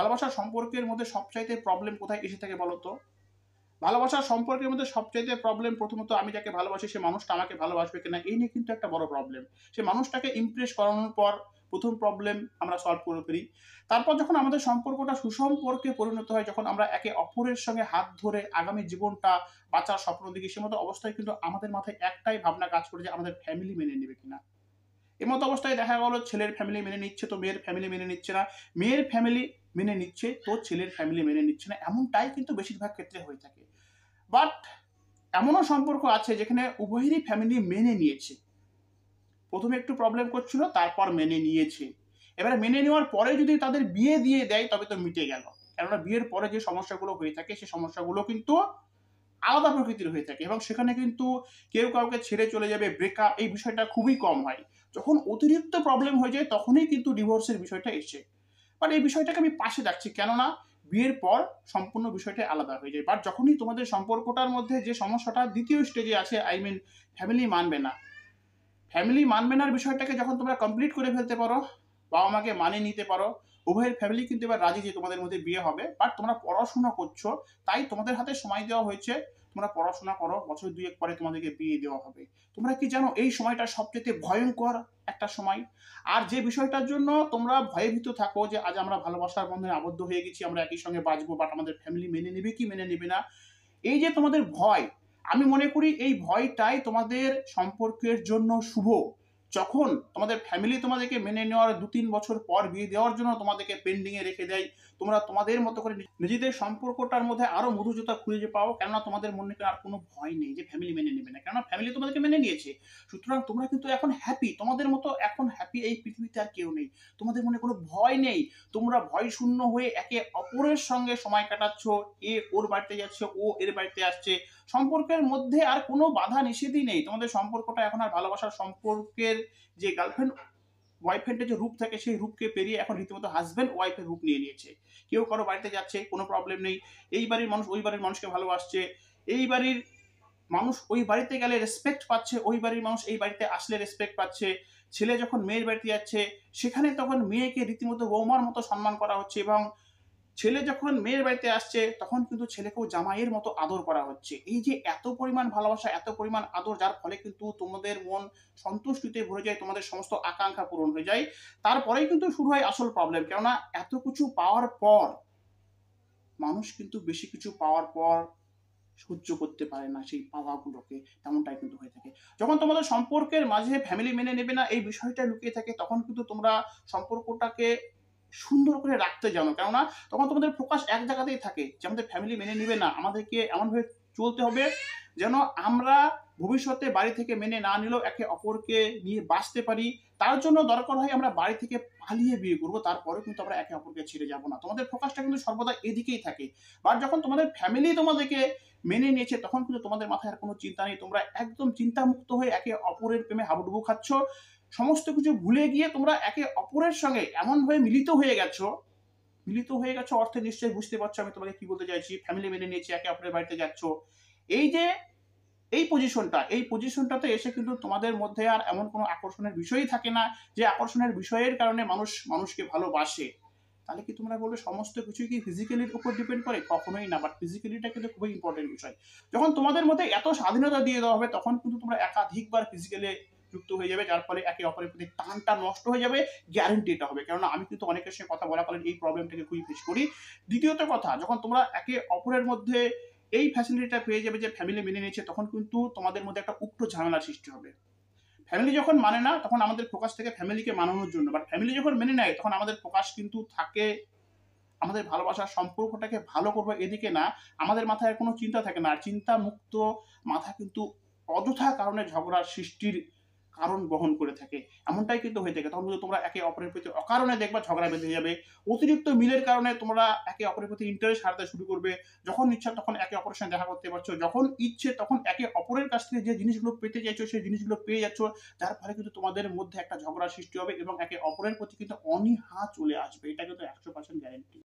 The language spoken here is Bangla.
ভালোবাসার সম্পর্কের মধ্যে সবচাইতে প্রবলেম কোথায় এসে থাকে বলতো ভালোবাসার সম্পর্কের মধ্যে সবচাইতে প্রবলেম প্রথমত আমি যাকে ভালোবাসি সে মানুষটা আমাকে ভালোবাসবে কিনা এই নিয়ে কিন্তু একটা বড় প্রবলেম সে মানুষটাকে ইমপ্রেস করানোর পর প্রথম প্রবলেম আমরা সলভ করে ফেলি তারপর যখন আমাদের সম্পর্কটা সুসম্পর্কে পরিণত হয় যখন আমরা একে অপরের সঙ্গে হাত ধরে আগামী জীবনটা বাঁচার স্বপ্ন দেখি সে মতো অবস্থায় কিন্তু আমাদের মাথায় একটাই ভাবনা কাজ করে যে আমাদের ফ্যামিলি মেনে নেবে কিনা এমতো অবস্থায় দেখা গেলো ছেলের ফ্যামিলি মেনে নিচ্ছে তো মেয়ের ফ্যামিলি মেনে নিচ্ছে না মেয়ের ফ্যামিলি মেনে নিচ্ছে তো ছেলের ফ্যামিলি মেনে নিচ্ছে না এমনটাই কিন্তু বেশিরভাগ ক্ষেত্রে হয়ে থাকে বাট এমনও সম্পর্ক আছে যেখানে উভয়েরই ফ্যামিলি মেনে নিয়েছে প্রথমে একটু প্রবলেম করছিল তারপর মেনে নিয়েছে এবার মেনে নেওয়ার পরে যদি তাদের বিয়ে দিয়ে দেয় তবে তো মিটে গেল কেননা বিয়ের পরে যে সমস্যাগুলো হয়ে থাকে সেই সমস্যাগুলো কিন্তু আলাদা প্রকৃতির হয়ে থাকে এবং সেখানে কিন্তু কেউ কাউকে ছেড়ে চলে যাবে ব্রেকআপ এই বিষয়টা খুবই কম হয় যখন অতিরিক্ত প্রবলেম হয়ে যায় তখনই কিন্তু ডিভোর্সের বিষয়টা এসে বাট মানে এই বিষয়টাকে আমি পাশে রাখছি কেননা বিয়ের পর সম্পূর্ণ বিষয়টা আলাদা হয়ে যায় বাট যখনই তোমাদের সম্পর্কটার মধ্যে যে সমস্যাটা দ্বিতীয় স্টেজে আছে আই মিন ফ্যামিলি মানবে না ফ্যামিলি মানবে না বিষয়টাকে যখন তোমরা কমপ্লিট করে ফেলতে পারো বাবা মাকে মানে নিতে পারো উভয়ের ফ্যামিলি কিন্তু এবার রাজি যে তোমাদের মধ্যে বিয়ে হবে বাট তোমরা পড়াশোনা করছো তাই তোমাদের হাতে সময় দেওয়া হয়েছে তোমরা পড়াশোনা করো বছর দুয়েক পরে তোমাদেরকে বিয়ে দেওয়া হবে তোমরা কি জানো এই সময়টা সবচেয়ে ভয়ঙ্কর একটা সময় আর যে বিষয়টার জন্য তোমরা ভয়ভীত থাকো যে আজ আমরা ভালোবাসার বন্ধনে আবদ্ধ হয়ে গেছি আমরা একই সঙ্গে বাঁচবো বাট আমাদের ফ্যামিলি মেনে নেবে কি মেনে নেবে না এই যে তোমাদের ভয় আমি মনে করি এই ভয়টাই তোমাদের সম্পর্কের জন্য শুভ যখন তোমাদের ফ্যামিলি তোমাদেরকে মেনে নেওয়ার দু তিন বছর পর বিয়ে দেওয়ার জন্য তোমাদেরকে পেন্ডিংয়ে রেখে দেয় তোমরা তোমাদের মতো করে নিজেদের সম্পর্কটার মধ্যে আরও মধুজতা খুঁজে পাও কেননা তোমাদের মনে আর কোনো ভয় নেই যে ফ্যামিলি মেনে নেবে না কেননা ফ্যামিলি তোমাদেরকে মেনে নিয়েছে সুতরাং তোমরা কিন্তু এখন হ্যাপি তোমাদের মতো এখন হ্যাপি এই পৃথিবীতে আর কেউ নেই তোমাদের মনে কোনো ভয় নেই তোমরা ভয় শূন্য হয়ে একে অপরের সঙ্গে সময় কাটাচ্ছ এ ওর বাড়িতে যাচ্ছে ও এর বাড়িতে আসছে সম্পর্কের মধ্যে আর কোনো বাধা নিষেধই নেই তোমাদের সম্পর্কটা এখন আর ভালোবাসার সম্পর্কের যে গার্লফ্রেন্ড ওয়াইফ্রেন্ডের যে রূপ থাকে সেই রূপকে পেরিয়ে এখন রীতিমতো হাজব্যান্ড ওয়াইফের রূপ নিয়ে নিয়েছে কেউ কারো বাড়িতে যাচ্ছে কোনো প্রবলেম নেই এই বাড়ির মানুষ ওই বাড়ির মানুষকে ভালোবাসছে এই বাড়ির মানুষ ওই বাড়িতে গেলে রেসপেক্ট পাচ্ছে ওই বাড়ির মানুষ এই বাড়িতে আসলে রেসপেক্ট পাচ্ছে ছেলে যখন মেয়ের বাড়িতে যাচ্ছে সেখানে তখন মেয়েকে রীতিমতো বৌমার মতো সম্মান করা হচ্ছে এবং ছেলে যখন মেয়ের বাড়িতে আসছে তখন কিন্তু ছেলেকেও জামাইয়ের মতো আদর করা হচ্ছে এই যে এত পরিমাণ ভালোবাসা এত পরিমাণ আদর যার ফলে কিন্তু তোমাদের মন সন্তুষ্টিতে ভরে যায় তোমাদের সমস্ত আকাঙ্ক্ষা পূরণ হয়ে যায় তারপরেই কিন্তু শুরু হয় আসল প্রবলেম কেননা এত কিছু পাওয়ার পর মানুষ কিন্তু বেশি কিছু পাওয়ার পর সহ্য করতে পারে না সেই পাওয়াগুলোকে তেমনটাই কিন্তু হয়ে থাকে যখন তোমাদের সম্পর্কের মাঝে ফ্যামিলি মেনে নেবে না এই বিষয়টা লুকিয়ে থাকে তখন কিন্তু তোমরা সম্পর্কটাকে সুন্দর করে রাখতে জানো কেননা তখন তোমাদের ফোকাস এক জায়গাতেই থাকে যে আমাদের ফ্যামিলি মেনে নিবে না আমাদেরকে এমনভাবে চলতে হবে যেন আমরা ভবিষ্যতে বাড়ি থেকে মেনে না নিলেও একে অপরকে নিয়ে বাঁচতে পারি তার জন্য দরকার হয় আমরা বাড়ি থেকে পালিয়ে বিয়ে করব তারপরে কিন্তু আমরা একে অপরকে ছেড়ে যাব না তোমাদের ফোকাসটা কিন্তু সর্বদা এদিকেই থাকে বাট যখন তোমাদের ফ্যামিলি তোমাদেরকে মেনে নিয়েছে তখন কিন্তু তোমাদের মাথায় আর কোনো চিন্তা নেই তোমরা একদম চিন্তামুক্ত হয়ে একে অপরের প্রেমে হাবুডুবু খাচ্ছ সমস্ত কিছু ভুলে গিয়ে তোমরা একে অপরের সঙ্গে এমনভাবে মিলিত হয়ে গেছো মিলিত হয়ে গেছো অর্থে নিশ্চয়ই বুঝতে পারছো আমি তোমাকে কি বলতে চাইছি ফ্যামিলি মেনে নিয়েছি একে অপরের বাড়িতে যাচ্ছ এই যে এই পজিশনটা এই পজিশনটাতে এসে কিন্তু তোমাদের মধ্যে আর এমন কোনো আকর্ষণের বিষয়ই থাকে না যে আকর্ষণের বিষয়ের কারণে মানুষ মানুষকে ভালোবাসে তাহলে কি তোমরা বলবে সমস্ত কিছুই কি ফিজিক্যালির উপর ডিপেন্ড করে কখনোই না বাট ফিজিক্যালিটা কিন্তু খুবই ইম্পর্টেন্ট বিষয় যখন তোমাদের মধ্যে এত স্বাধীনতা দিয়ে দেওয়া হবে তখন কিন্তু তোমরা একাধিকবার ফিজিক্যালি যুক্ত হয়ে যাবে যার ফলে একে অপরের প্রতি টানটা নষ্ট হয়ে যাবে গ্যারেন্টি এটা হবে কেননা আমি কিন্তু অনেকের সঙ্গে কথা বলাকালীন এই প্রবলেমটাকে খুবই ফেস করি দ্বিতীয়ত কথা যখন তোমরা একে অপরের মধ্যে এই ফ্যাসিলিটিটা পেয়ে যাবে যে ফ্যামিলি মেনে নিয়েছে তখন কিন্তু তোমাদের মধ্যে একটা উক্ত ঝামেলা সৃষ্টি হবে ফ্যামিলি যখন মানে না তখন আমাদের ফোকাস থেকে ফ্যামিলিকে মানানোর জন্য বাট ফ্যামিলি যখন মেনে নেয় তখন আমাদের ফোকাস কিন্তু থাকে আমাদের ভালোবাসার সম্পর্কটাকে ভালো করবো এদিকে না আমাদের মাথায় কোনো চিন্তা থাকে না আর চিন্তা মুক্ত মাথা কিন্তু অযথা কারণে ঝগড়ার সৃষ্টির কারণ বহন করে থাকে এমনটাই কিন্তু হয়ে থাকে তখন কিন্তু তোমরা একে অপরের প্রতি অকারণে দেখবা ঝগড়া বেঁধে যাবে অতিরিক্ত মিলের কারণে তোমরা একে অপরের প্রতি ইন্টারেস্ট হারাতে শুরু করবে যখন ইচ্ছা তখন একে অপরের সঙ্গে দেখা করতে পারছো যখন ইচ্ছে তখন একে অপরের কাছ থেকে যে জিনিসগুলো পেতে চাইছো সেই জিনিসগুলো পেয়ে যাচ্ছ যার ফলে কিন্তু তোমাদের মধ্যে একটা ঝগড়া সৃষ্টি হবে এবং একে অপরের প্রতি কিন্তু অনীহা চলে আসবে এটা কিন্তু একশো পার্সেন্ট গ্যারেন্টি